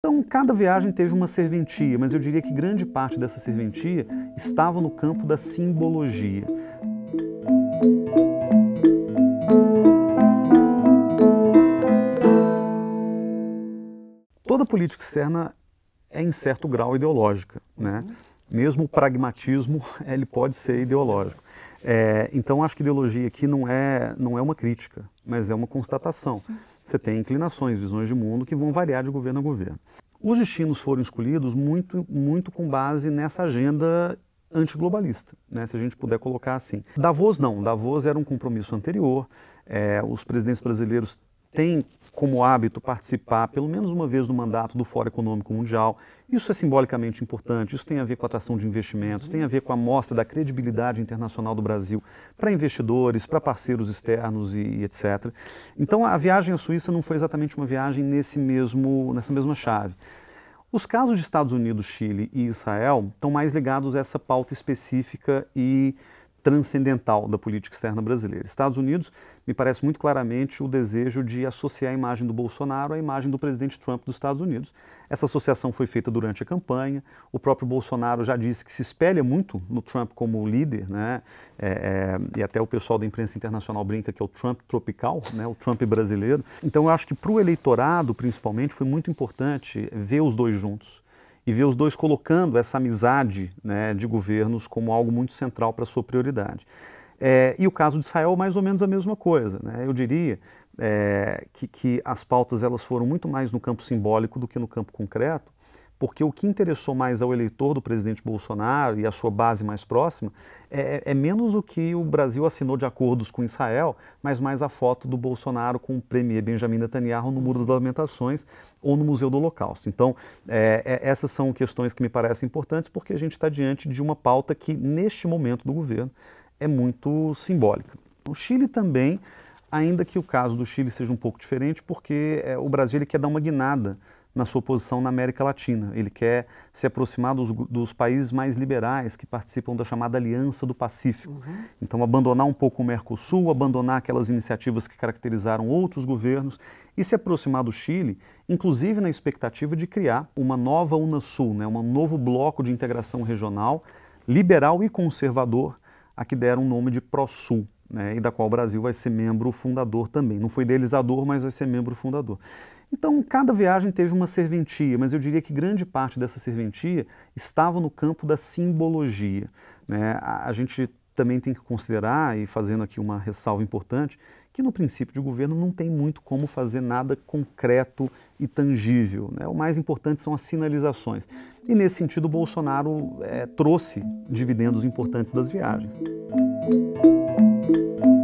Então, cada viagem teve uma serventia, mas eu diria que grande parte dessa serventia estava no campo da simbologia. Toda política externa é em certo grau ideológica, né? Uhum mesmo o pragmatismo ele pode ser ideológico. É, então acho que ideologia aqui não é não é uma crítica, mas é uma constatação. Você tem inclinações, visões de mundo que vão variar de governo a governo. Os destinos foram escolhidos muito muito com base nessa agenda antiglobalista, né, se a gente puder colocar assim. Davos não, Davos era um compromisso anterior. É, os presidentes brasileiros tem como hábito participar pelo menos uma vez do mandato do Fórum Econômico Mundial. Isso é simbolicamente importante, isso tem a ver com a atração de investimentos, uhum. tem a ver com a mostra da credibilidade internacional do Brasil para investidores, para parceiros externos e, e, etc. Então a viagem à Suíça não foi exatamente uma viagem nesse mesmo, nessa mesma chave. Os casos de Estados Unidos, Chile e Israel estão mais ligados a essa pauta específica e transcendental da política externa brasileira. Estados Unidos, me parece muito claramente o desejo de associar a imagem do Bolsonaro à imagem do presidente Trump dos Estados Unidos. Essa associação foi feita durante a campanha. O próprio Bolsonaro já disse que se espelha muito no Trump como líder, né? É, é, e até o pessoal da imprensa internacional brinca que é o Trump tropical, né? O Trump brasileiro. Então, eu acho que para o eleitorado, principalmente, foi muito importante ver os dois juntos e ver os dois colocando essa amizade né, de governos como algo muito central para sua prioridade. É, e o caso de Israel, mais ou menos a mesma coisa. Né? Eu diria é, que, que as pautas elas foram muito mais no campo simbólico do que no campo concreto, porque o que interessou mais ao eleitor do presidente Bolsonaro e à sua base mais próxima é, é, menos o que o Brasil assinou de acordos com Israel, mas mais a foto do Bolsonaro com o premier Benjamin Netanyahu no Muro das Lamentações ou no Museu do Holocausto. Então, é, é, essas são questões que me parecem importantes porque a gente está diante de uma pauta que, neste momento do governo, é muito simbólica. O Chile também, ainda que o caso do Chile seja um pouco diferente, porque é, o Brasil ele quer dar uma guinada na sua posição na América Latina. Ele quer se aproximar dos, dos países mais liberais que participam da chamada Aliança do Pacífico. Uhum. Então, abandonar um pouco o Mercosul, abandonar aquelas iniciativas que caracterizaram outros governos e se aproximar do Chile, inclusive na expectativa de criar uma nova Unasul, né, um novo bloco de integração regional liberal e conservador, a que deram o nome de ProSul né, e da qual o Brasil vai ser membro fundador também. Não foi idealizador, mas vai ser membro fundador. Então, cada viagem teve uma serventia, mas eu diria que grande parte dessa serventia estava no campo da simbologia. Né? A, a gente também tem que considerar, e fazendo aqui uma ressalva importante, que no princípio de governo não tem muito como fazer nada concreto e tangível. Né? O mais importante são as sinalizações. E nesse sentido, o Bolsonaro é, trouxe dividendos importantes das viagens. Música